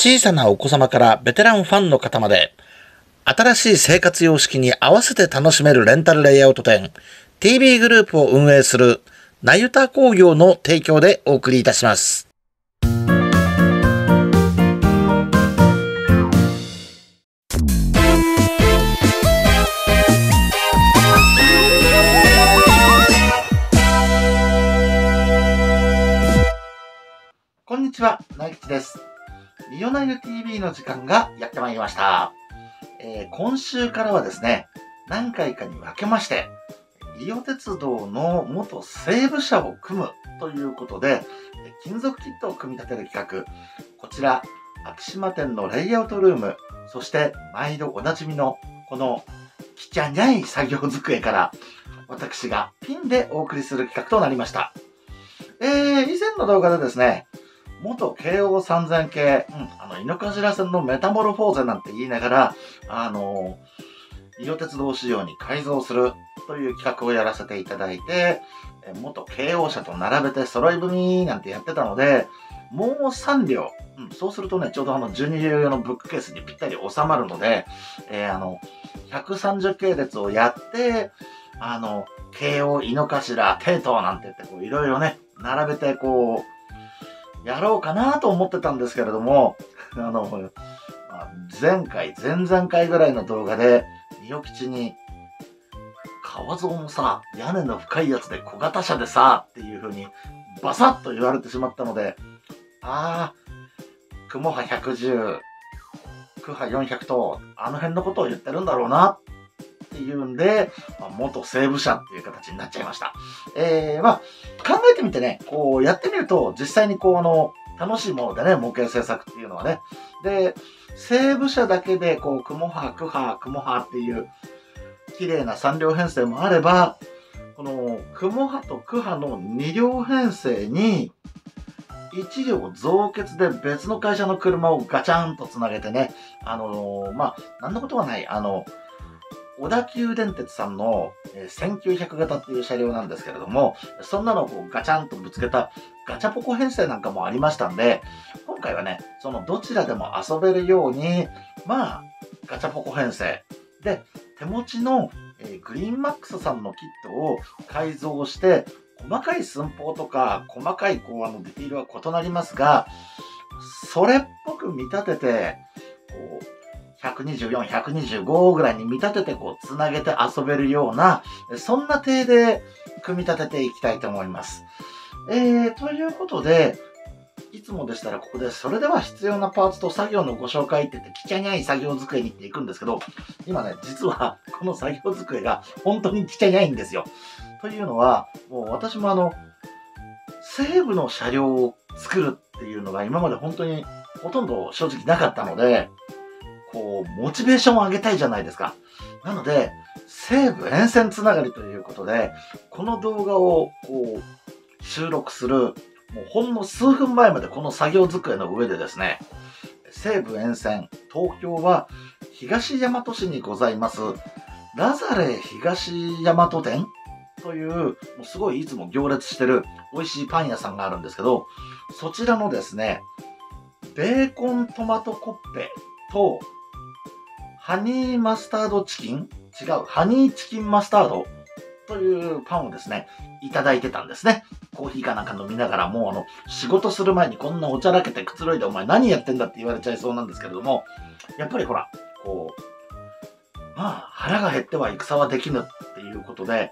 小さなお子様からベテランファンの方まで、新しい生活様式に合わせて楽しめるレンタルレイアウト店、TV グループを運営する、なゆた工業の提供でお送りいたします。こんにちは、イ吉です。オナイル TV の時間がやってまいりました。えー、今週からはですね、何回かに分けまして、リオ鉄道の元西部車を組むということで、金属キットを組み立てる企画、こちら、昭島店のレイアウトルーム、そして毎度おなじみのこのきちゃにゃい作業机から、私がピンでお送りする企画となりました。えー、以前の動画でですね、元慶応三千系、うん、あの、井の頭線のメタモルフォーゼなんて言いながら、あの、伊予鉄道仕様に改造するという企画をやらせていただいて、元慶応車と並べて揃い踏みなんてやってたので、もう3両、うん、そうするとね、ちょうどあの12両用のブックケースにぴったり収まるので、えー、あの、130系列をやって、あの、慶応、井の頭、帝ト、なんて言って、こう、いろいろね、並べて、こう、やろうかなと思ってたんですけれども、あの、前回、前々回ぐらいの動画で、みよ吉に、川蔵もさ、屋根の深いやつで小型車でさ、っていう風に、バサッと言われてしまったので、ああ、雲波110、クハ400と、あの辺のことを言ってるんだろうな、っていうんで、まあ、元西部社っていう形になっちゃいました。えー、まあ、考えてみてね、こうやってみると、実際にこう、あの、楽しいものでね、模型制作っていうのはね。で、西武社だけで、こう、雲波、区波、雲波っていう、綺麗な3両編成もあれば、この、雲波と区波の2両編成に、1両増結で別の会社の車をガチャンとつなげてね、あのー、まあ、なんのことはない、あのー小田急電鉄さんの1900型っていう車両なんですけれども、そんなのをこうガチャンとぶつけたガチャポコ編成なんかもありましたんで、今回はね、そのどちらでも遊べるように、まあ、ガチャポコ編成。で、手持ちの、えグリーンマックスさんのキットを改造して、細かい寸法とか、細かいこうあのディティールは異なりますが、それっぽく見立てて、124,125ぐらいに見立ててこうつなげて遊べるような、そんな体で組み立てていきたいと思います。えー、ということで、いつもでしたらここで、それでは必要なパーツと作業のご紹介って言って、きちゃにゃい作業机にって行くんですけど、今ね、実はこの作業机が本当にきちゃにゃいんですよ。というのは、もう私もあの、西部の車両を作るっていうのが今まで本当にほとんど正直なかったので、モチベーションを上げたいじゃないですか。なので、西武沿線つながりということで、この動画をこう、収録する、もうほんの数分前までこの作業机の上でですね、西武沿線、東京は東大和市にございます、ラザレ東大和店という、もうすごいいつも行列してる美味しいパン屋さんがあるんですけど、そちらのですね、ベーコントマトコッペとハニーマスタードチキン違う、ハニーチキンマスタードというパンをですね、いただいてたんですね。コーヒーかなんか飲みながら、もうあの、仕事する前にこんなおちゃらけてくつろいでお前何やってんだって言われちゃいそうなんですけれども、やっぱりほら、こう、まあ、腹が減っては戦はできぬっていうことで、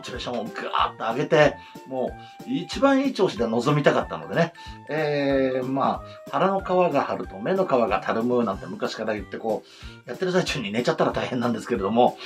モチベーションをぐわーっと上げて、もう一番いい調子で臨みたかったのでね、えー、まあ、腹の皮が張ると目の皮がたるむなんて昔から言ってこう、やってる最中に寝ちゃったら大変なんですけれども、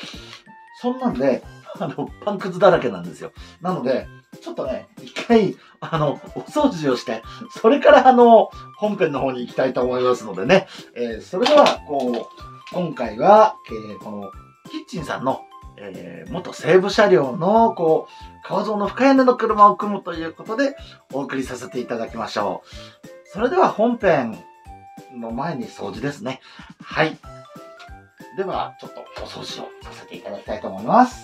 そんなんで、あの、パンくずだらけなんですよ。なので、ちょっとね、一回、あの、お掃除をして、それからあの、本編の方に行きたいと思いますのでね、えー、それでは、こう、今回は、えー、この、キッチンさんのえー、元西武車両の、こう、川いの深谷の車を組むということで、お送りさせていただきましょう。それでは本編の前に掃除ですね。はい。では、ちょっとお掃除をさせていただきたいと思います。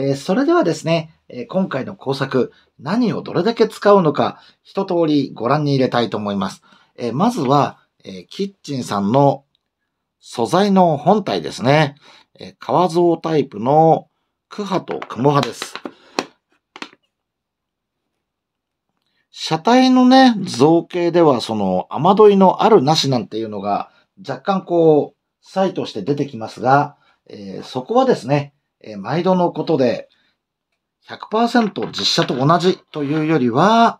えー、それではですね、えー、今回の工作、何をどれだけ使うのか、一通りご覧に入れたいと思います。えー、まずは、えキッチンさんの素材の本体ですね。え革像タイプのクハとクモハです。車体のね、造形では、その、雨どいのあるなしなんていうのが、若干こう、サイとして出てきますが、えー、そこはですね、えー、毎度のことで100%実写と同じというよりは、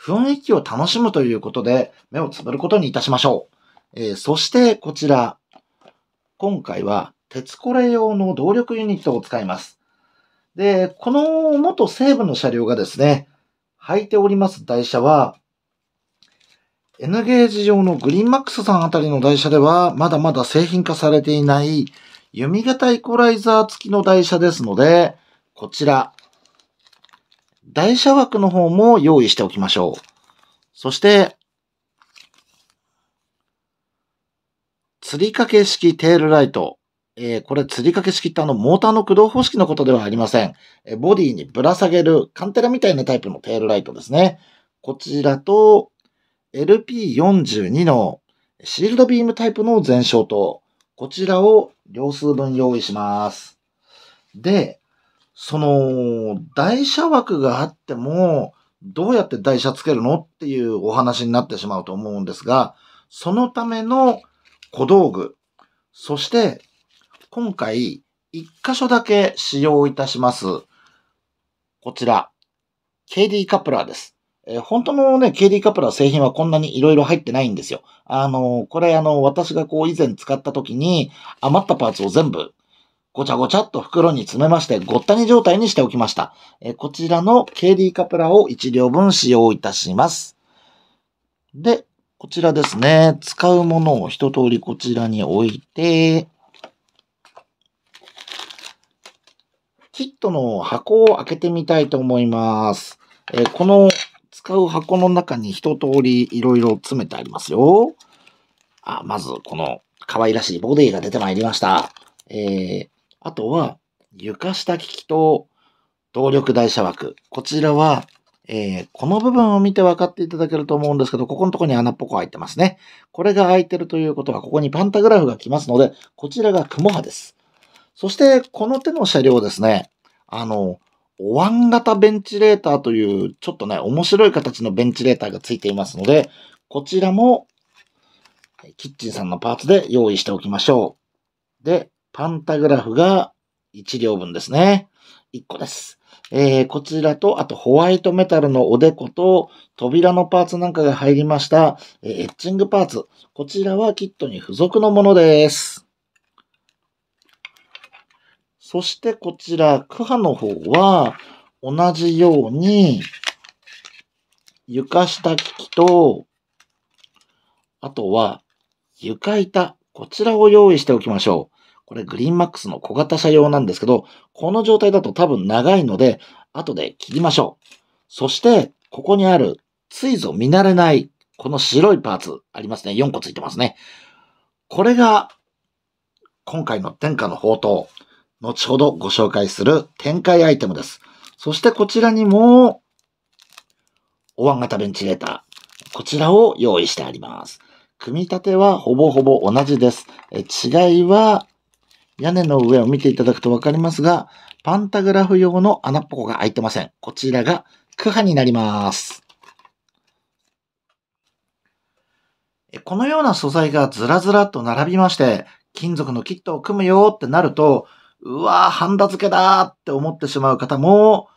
雰囲気を楽しむということで目をつぶることにいたしましょう。えー、そしてこちら、今回は鉄コレ用の動力ユニットを使います。で、この元西部の車両がですね、履いております台車は、N ゲージ用のグリーンマックスさんあたりの台車では、まだまだ製品化されていない弓形イコライザー付きの台車ですので、こちら、台車枠の方も用意しておきましょう。そして、釣り掛け式テールライト。えー、これ釣り掛け式ってあのモーターの駆動方式のことではありません。えー、ボディにぶら下げるカンテラみたいなタイプのテールライトですね。こちらと LP42 のシールドビームタイプの前照灯。こちらを両数分用意します。で、その、台車枠があっても、どうやって台車つけるのっていうお話になってしまうと思うんですが、そのための小道具、そして今回一箇所だけ使用いたします。こちら、KD カップラーです。えー、本当のね、KD カププー製品はこんなに色々入ってないんですよ。あのー、これあの、私がこう以前使った時に余ったパーツを全部ごちゃごちゃっと袋に詰めまして、ごったに状態にしておきました。えー、こちらの KD カプラを1両分使用いたします。で、こちらですね。使うものを一通りこちらに置いて、キットの箱を開けてみたいと思います。えー、この使う箱の中に一通りいろいろ詰めてありますよ。あ、まず、この可愛らしいボディが出てまいりました。えー、あとは、床下機器と動力台車枠。こちらは、えー、この部分を見て分かっていただけると思うんですけど、ここのとこに穴っぽく開いてますね。これが開いてるということは、ここにパンタグラフが来ますので、こちらが雲波です。そして、この手の車両ですね。あの、お椀型ベンチレーターという、ちょっとね、面白い形のベンチレーターがついていますので、こちらも、キッチンさんのパーツで用意しておきましょう。で、パンタグラフが1両分ですね。1個です。えー、こちらと、あとホワイトメタルのおでこと扉のパーツなんかが入りました、えー、エッチングパーツ。こちらはキットに付属のものです。そしてこちら、区波の方は、同じように、床下機器と、あとは、床板。こちらを用意しておきましょう。これグリーンマックスの小型車用なんですけど、この状態だと多分長いので、後で切りましょう。そして、ここにある、ついぞ見慣れない、この白いパーツ、ありますね。4個ついてますね。これが、今回の天下の宝刀、後ほどご紹介する展開アイテムです。そしてこちらにも、お椀型ベンチレーター。こちらを用意してあります。組み立てはほぼほぼ同じです。え違いは、屋根の上を見ていただくとわかりますが、パンタグラフ用の穴っぽこが開いてません。こちらが区波になります。このような素材がずらずらと並びまして、金属のキットを組むよってなると、うわぁ、ハンダ付けだーって思ってしまう方も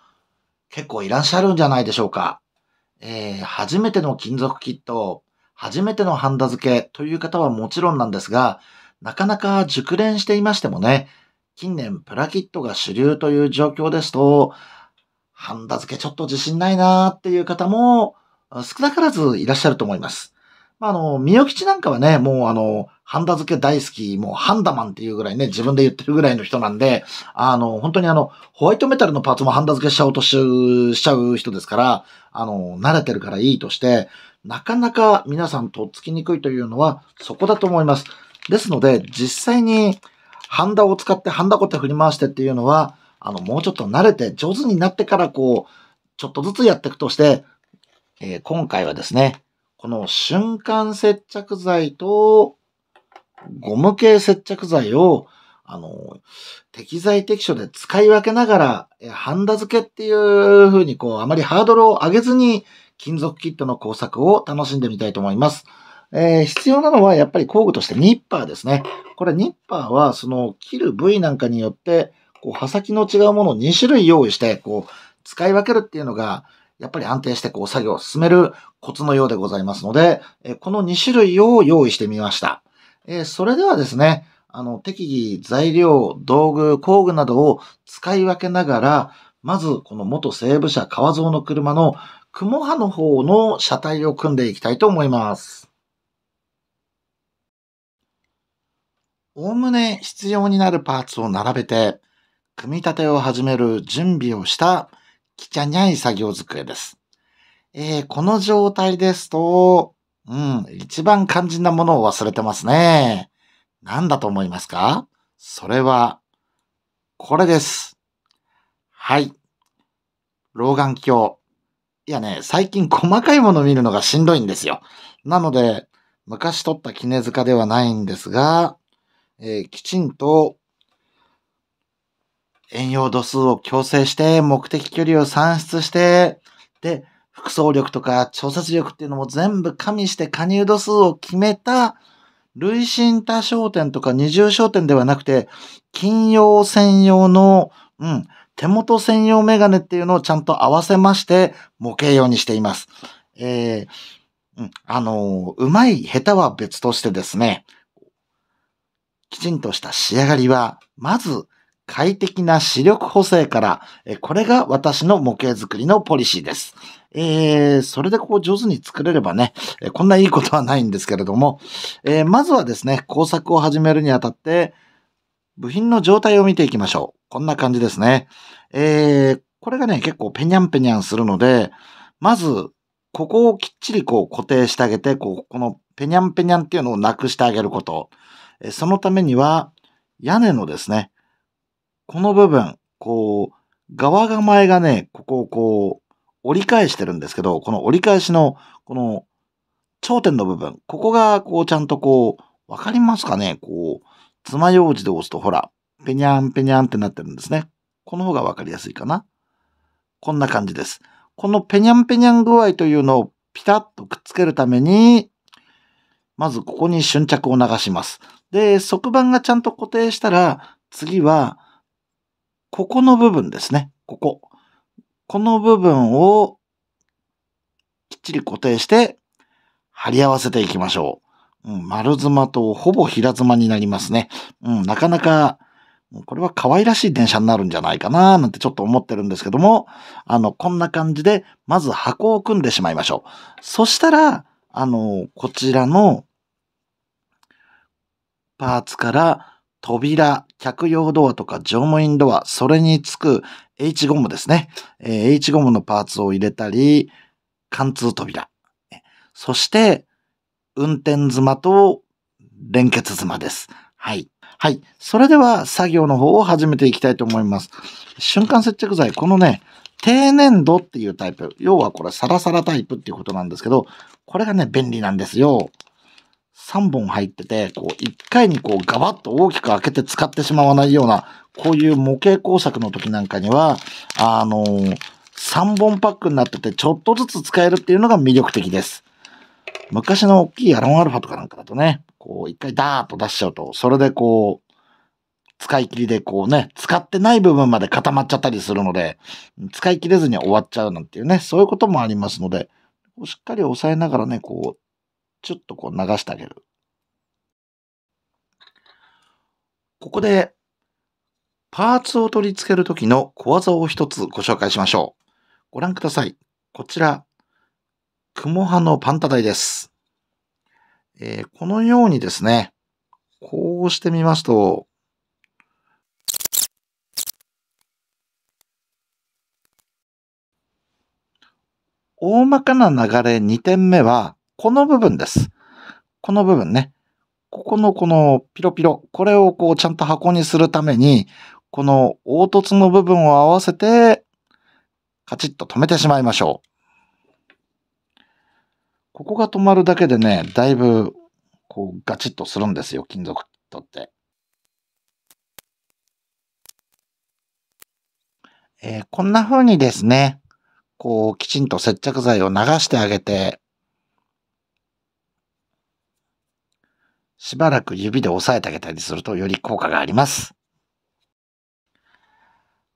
結構いらっしゃるんじゃないでしょうか。えー、初めての金属キット、初めてのハンダ付けという方はもちろんなんですが、なかなか熟練していましてもね、近年プラキットが主流という状況ですと、ハンダ付けちょっと自信ないなーっていう方も少なからずいらっしゃると思います。まあ、あの、みよきちなんかはね、もうあの、ハンダ付け大好き、もうハンダマンっていうぐらいね、自分で言ってるぐらいの人なんで、あの、本当にあの、ホワイトメタルのパーツもハンダ付けしちゃおうとしちゃう人ですから、あの、慣れてるからいいとして、なかなか皆さんとっつきにくいというのは、そこだと思います。ですので、実際に、ハンダを使って、ハンダコって振り回してっていうのは、あの、もうちょっと慣れて、上手になってからこう、ちょっとずつやっていくとして、えー、今回はですね、この瞬間接着剤とゴム系接着剤を、あの、適材適所で使い分けながら、ハンダ付けっていう風にこう、あまりハードルを上げずに、金属キットの工作を楽しんでみたいと思います。えー、必要なのはやっぱり工具としてニッパーですね。これニッパーはその切る部位なんかによって、こう刃先の違うものを2種類用意して、こう使い分けるっていうのが、やっぱり安定してこう作業を進めるコツのようでございますので、えこの2種類を用意してみました。えそれではですね、あの、適宜材料、道具、工具などを使い分けながら、まずこの元西部車川蔵の車の雲刃の方の車体を組んでいきたいと思います。おおむね必要になるパーツを並べて、組み立てを始める準備をしたきちゃにゃい作業机です。えー、この状態ですと、うん、一番肝心なものを忘れてますね。何だと思いますかそれは、これです。はい。老眼鏡。いやね、最近細かいもの見るのがしんどいんですよ。なので、昔撮った絹塚ではないんですが、えー、きちんと、遠用度数を強制して、目的距離を算出して、で、服装力とか調節力っていうのも全部加味して加入度数を決めた、累進多焦点とか二重焦点ではなくて、金曜専用の、うん、手元専用メガネっていうのをちゃんと合わせまして、模型用にしています。えー、うん、あのー、うまい下手は別としてですね、きちんとした仕上がりは、まず、快適な視力補正から、これが私の模型作りのポリシーです。えー、それでこう上手に作れればね、えこんないいことはないんですけれども、えー、まずはですね、工作を始めるにあたって、部品の状態を見ていきましょう。こんな感じですね。えー、これがね、結構ペニャンペニャンするので、まず、ここをきっちりこう固定してあげて、こう、このペニャンペニャンっていうのをなくしてあげること。えそのためには、屋根のですね、この部分、こう、側構えがね、ここをこう、折り返してるんですけど、この折り返しの、この頂点の部分、ここがこうちゃんとこう、わかりますかねこう、爪楊枝で押すとほら、ペニャンペニャンってなってるんですね。この方がわかりやすいかな。こんな感じです。このペニャンペニャン具合というのをピタッとくっつけるために、まずここに瞬着を流します。で、側板がちゃんと固定したら、次は、ここの部分ですね。ここ。この部分をきっちり固定して貼り合わせていきましょう。うん、丸妻とほぼ平妻になりますね。うん、なかなか、これは可愛らしい電車になるんじゃないかななんてちょっと思ってるんですけども、あの、こんな感じで、まず箱を組んでしまいましょう。そしたら、あの、こちらのパーツから扉、客用ドアとか乗務員ドア、それにつく H ゴムですね。えー、H ゴムのパーツを入れたり、貫通扉。そして、運転妻と連結妻です。はい。はい。それでは作業の方を始めていきたいと思います。瞬間接着剤、このね、低粘土っていうタイプ。要はこれサラサラタイプっていうことなんですけど、これがね、便利なんですよ。3本入ってて、こう、1回にこう、ガバッと大きく開けて使ってしまわないような、こういう模型工作の時なんかには、あのー、3本パックになってて、ちょっとずつ使えるっていうのが魅力的です。昔の大きいアロンアルファとかなんかだとね、こう、一回ダーッと出しちゃうと、それでこう、使い切りでこうね、使ってない部分まで固まっちゃったりするので、使い切れずに終わっちゃうなんていうね、そういうこともありますので、しっかり押さえながらね、こう、ちょっとこう流してあげる。ここで、パーツを取り付けるときの小技を一つご紹介しましょう。ご覧ください。こちら、雲派のパンタ台です。えー、このようにですね、こうしてみますと、大まかな流れ2点目は、この部分です。この部分ね。ここのこのピロピロ、これをこうちゃんと箱にするために、この凹凸の部分を合わせて、カチッと止めてしまいましょう。ここが止まるだけでね、だいぶこうガチッとするんですよ、金属とって。えー、こんな風にですね、こうきちんと接着剤を流してあげて、しばらく指で押さえてあげたりするとより効果があります。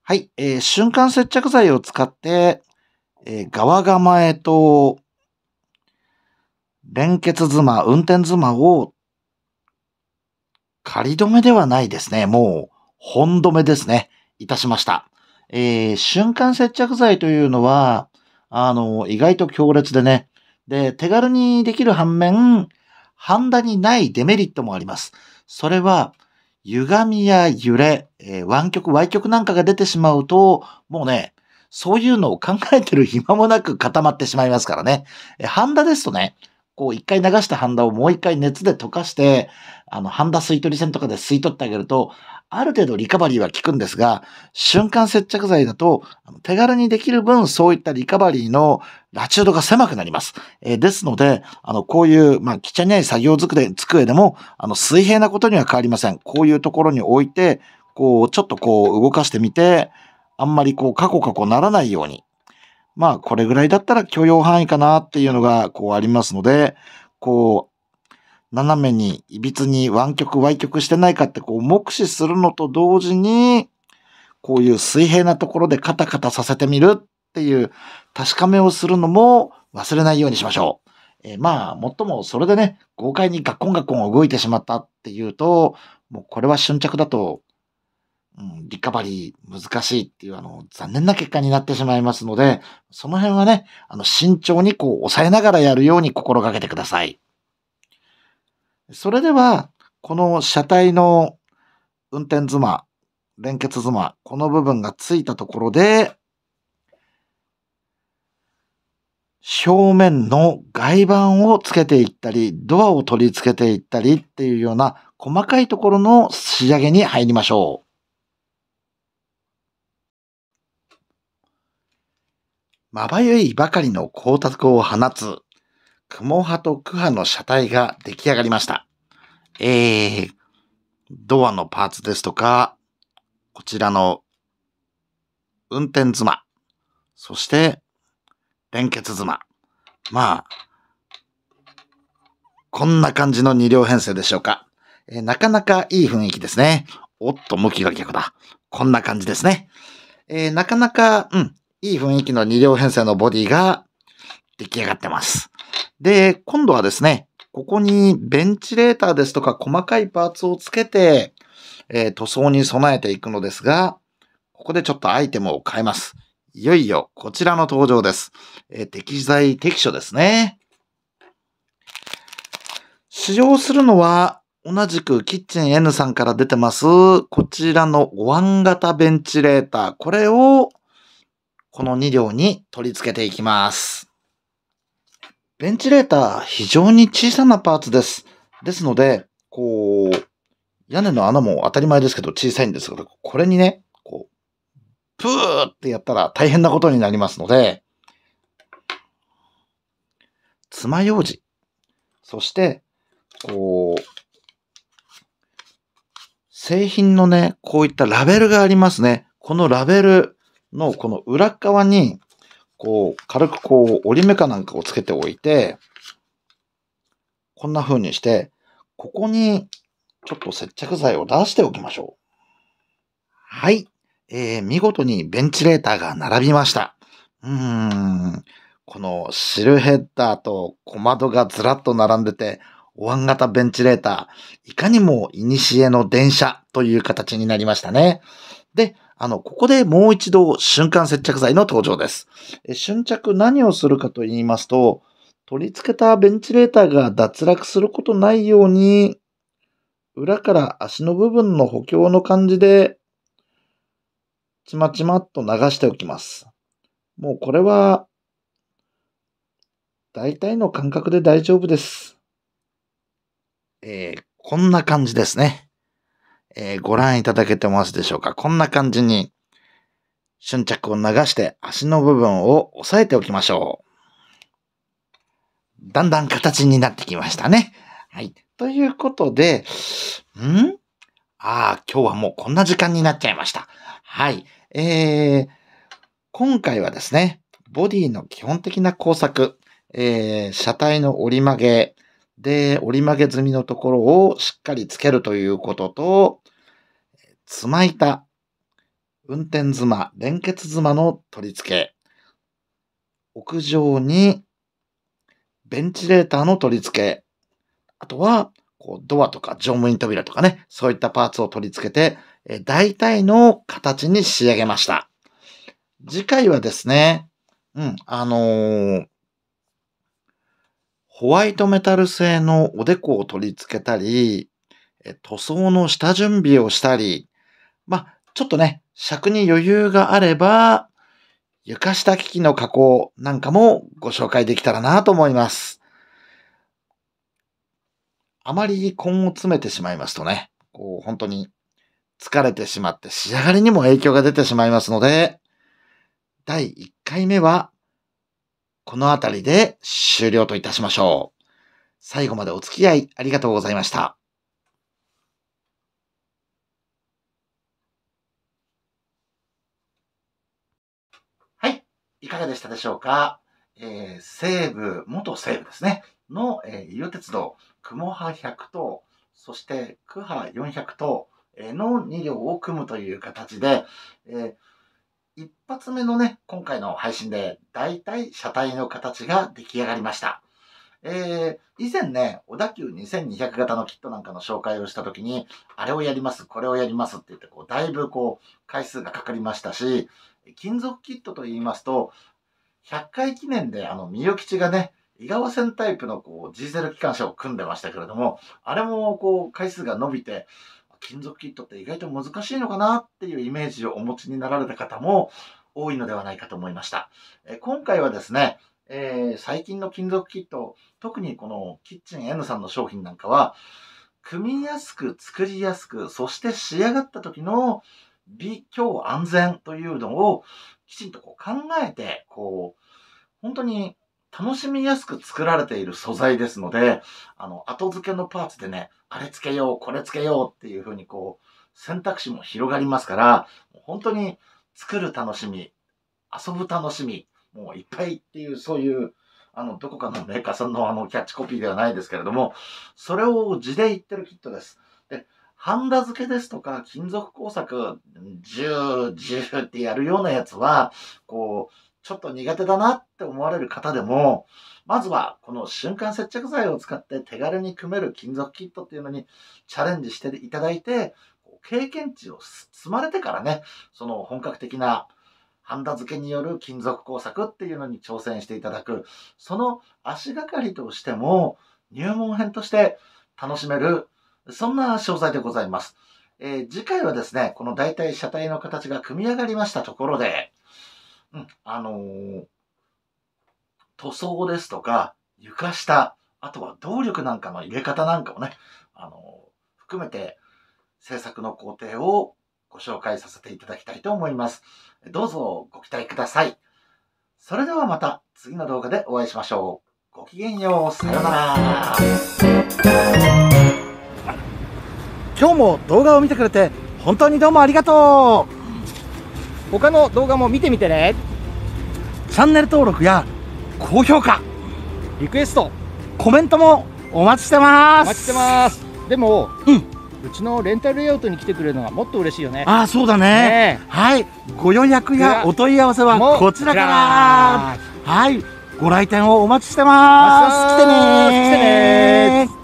はい、えー、瞬間接着剤を使って、えー、側構えと連結妻、運転妻を仮止めではないですね。もう本止めですね。いたしました。えー、瞬間接着剤というのは、あの、意外と強烈でね、で、手軽にできる反面、ハンダにないデメリットもあります。それは、歪みや揺れ、えー、湾曲、歪曲なんかが出てしまうと、もうね、そういうのを考えてる暇もなく固まってしまいますからね。ハンダですとね、こう一回流したハンダをもう一回熱で溶かして、あの、ハンダ吸い取り線とかで吸い取ってあげると、ある程度リカバリーは効くんですが、瞬間接着剤だと、手軽にできる分、そういったリカバリーのラチュードが狭くなります。えー、ですので、あの、こういう、まあ、きちゃにゃい作業机でも、あの、水平なことには変わりません。こういうところに置いて、こう、ちょっとこう、動かしてみて、あんまりこう、カコカコならないように、まあ、これぐらいだったら許容範囲かなっていうのが、こうありますので、こう、斜めに、いびつに湾曲、歪曲してないかって、こう、目視するのと同時に、こういう水平なところでカタカタさせてみるっていう確かめをするのも忘れないようにしましょう。えー、まあ、もっともそれでね、豪快にガッコンガッコン動いてしまったっていうと、もうこれは瞬着だとうん、リカバリー難しいっていう、あの、残念な結果になってしまいますので、その辺はね、あの、慎重にこう、抑えながらやるように心がけてください。それでは、この車体の運転妻、連結妻、この部分がついたところで、正面の外板をつけていったり、ドアを取り付けていったりっていうような細かいところの仕上げに入りましょう。まばゆいばかりの光沢を放つ、雲派とクハの車体が出来上がりました。えー、ドアのパーツですとか、こちらの運転妻、そして連結妻。まあ、こんな感じの2両編成でしょうか。えー、なかなかいい雰囲気ですね。おっと、向きが逆だ。こんな感じですね。えー、なかなか、うん、いい雰囲気の2両編成のボディが出来上がってます。で、今度はですね、ここにベンチレーターですとか細かいパーツをつけて、えー、塗装に備えていくのですが、ここでちょっとアイテムを変えます。いよいよこちらの登場です。えー、適材適所ですね。使用するのは、同じくキッチン N さんから出てます、こちらのお椀型ベンチレーター。これをこの2両に取り付けていきます。ベンチレーター、非常に小さなパーツです。ですので、こう、屋根の穴も当たり前ですけど小さいんですけど、これにね、こう、プーってやったら大変なことになりますので、爪楊枝、そして、こう、製品のね、こういったラベルがありますね。このラベル、のこの裏側に、こう、軽くこう、折り目かなんかをつけておいて、こんな風にして、ここにちょっと接着剤を出しておきましょう。はい。えー、見事にベンチレーターが並びました。うーん。このシルヘッダーと小窓がずらっと並んでて、お椀型ベンチレーター、いかにも古の電車という形になりましたね。で、あの、ここでもう一度瞬間接着剤の登場です。瞬着何をするかと言いますと、取り付けたベンチレーターが脱落することないように、裏から足の部分の補強の感じで、ちまちまっと流しておきます。もうこれは、大体の感覚で大丈夫です。えー、こんな感じですね。えー、ご覧いただけてますでしょうかこんな感じに、瞬着を流して足の部分を押さえておきましょう。だんだん形になってきましたね。はい。ということで、んああ、今日はもうこんな時間になっちゃいました。はい。えー、今回はですね、ボディの基本的な工作、えー、車体の折り曲げ、で、折り曲げ済みのところをしっかりつけるということと、つま板、運転妻、連結妻の取り付け、屋上にベンチレーターの取り付け、あとは、こうドアとか乗務員扉とかね、そういったパーツを取り付けて、え大体の形に仕上げました。次回はですね、うん、あのー、ホワイトメタル製のおでこを取り付けたり、塗装の下準備をしたり、まちょっとね、尺に余裕があれば、床下機器の加工なんかもご紹介できたらなと思います。あまり根を詰めてしまいますとね、こう本当に疲れてしまって仕上がりにも影響が出てしまいますので、第1回目はこの辺りで終了といたしましょう。最後までお付き合いありがとうございました。はい、いかがでしたでしょうか。えー、西武、元西武ですね、の、えー、伊予鉄道、雲派100等、そして、区派400等、えー、の2両を組むという形で、えー一発目のね、今回の配信で、だいたい車体の形が出来上がりました。えー、以前ね、小田急2200型のキットなんかの紹介をした時に、あれをやります、これをやりますって言って、こう、だいぶこう、回数がかかりましたし、金属キットと言いますと、100回記念で、あの、みゆきちがね、井川線タイプのこう、ジーゼル機関車を組んでましたけれども、あれもこう、回数が伸びて、金属キットって意外と難しいのかなっていうイメージをお持ちになられた方も多いのではないかと思いました。え今回はですね、えー、最近の金属キット、特にこのキッチン N さんの商品なんかは、組みやすく、作りやすく、そして仕上がった時の美、強、安全というのをきちんとこう考えて、こう、本当に楽しみやすく作られている素材ですので、あの、後付けのパーツでね、あれつけよう、これつけようっていう風にこう、選択肢も広がりますから、本当に作る楽しみ、遊ぶ楽しみ、もういっぱいっていう、そういう、あの、どこかのメーカーさんのあの、キャッチコピーではないですけれども、それを字で言ってるキットです。で、ハンダ付けですとか、金属工作、ジュー、ジューってやるようなやつは、こう、ちょっと苦手だなって思われる方でも、まずはこの瞬間接着剤を使って手軽に組める金属キットっていうのにチャレンジしていただいて、経験値を積まれてからね、その本格的なハンダ付けによる金属工作っていうのに挑戦していただく、その足がかりとしても入門編として楽しめる、そんな詳細でございます。えー、次回はですね、この大体車体の形が組み上がりましたところで、うん、あのー、塗装ですとか、床下、あとは動力なんかの入れ方なんかをね、あのー、含めて制作の工程をご紹介させていただきたいと思います。どうぞご期待ください。それではまた次の動画でお会いしましょう。ごきげんよう。さようなら。今日も動画を見てくれて本当にどうもありがとう他の動画も見てみてねチャンネル登録や高評価リクエストコメントもお待ちしてますお待ちしてますでも、うん、うちのレンタルレイアウトに来てくれるのがもっと嬉しいよねああそうだね、ね、はいご予約やお問い合わせはこちらからはいご来店をお待ちしてます来てね来てね